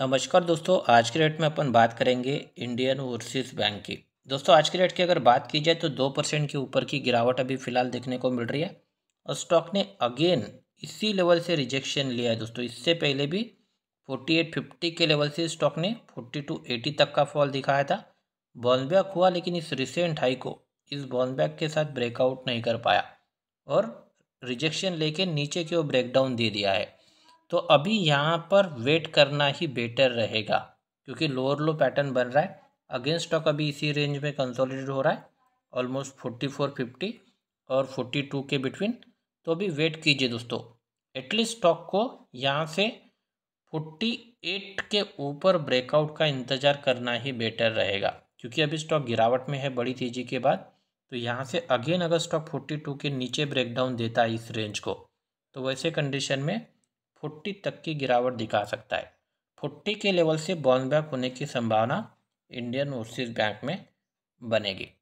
नमस्कार दोस्तों आज के रेट में अपन बात करेंगे इंडियन ओवरसीज बैंक की दोस्तों आज के रेट की अगर बात की जाए तो दो परसेंट के ऊपर की गिरावट अभी फिलहाल देखने को मिल रही है और स्टॉक ने अगेन इसी लेवल से रिजेक्शन लिया है दोस्तों इससे पहले भी फोर्टी एट फिफ्टी के लेवल से स्टॉक ने फोर्टी टू एटी तक का फॉल दिखाया था बॉन्सबैक हुआ लेकिन इस रिसेंट हाई को इस बॉन्सबैक के साथ ब्रेकआउट नहीं कर पाया और रिजेक्शन लेके नीचे की ओर ब्रेकडाउन दे दिया है तो अभी यहाँ पर वेट करना ही बेटर रहेगा क्योंकि लोअर लो पैटर्न बन रहा है अगेंस्ट स्टॉक अभी इसी रेंज में कंसोलिडेट हो रहा है ऑलमोस्ट फोर्टी फोर फिफ्टी और फोर्टी टू के बिटवीन तो अभी वेट कीजिए दोस्तों एटलीस्ट स्टॉक को यहाँ से फोर्टी एट के ऊपर ब्रेकआउट का इंतज़ार करना ही बेटर रहेगा क्योंकि अभी स्टॉक गिरावट में है बड़ी तेज़ी के बाद तो यहाँ से अगेन अगर स्टॉक फोर्टी टू के नीचे ब्रेकडाउन देता है इस रेंज को तो वैसे कंडीशन में फोर्टी तक की गिरावट दिखा सकता है फोर्टी के लेवल से बाउंस बैक होने की संभावना इंडियन ओवरसीज बैंक में बनेगी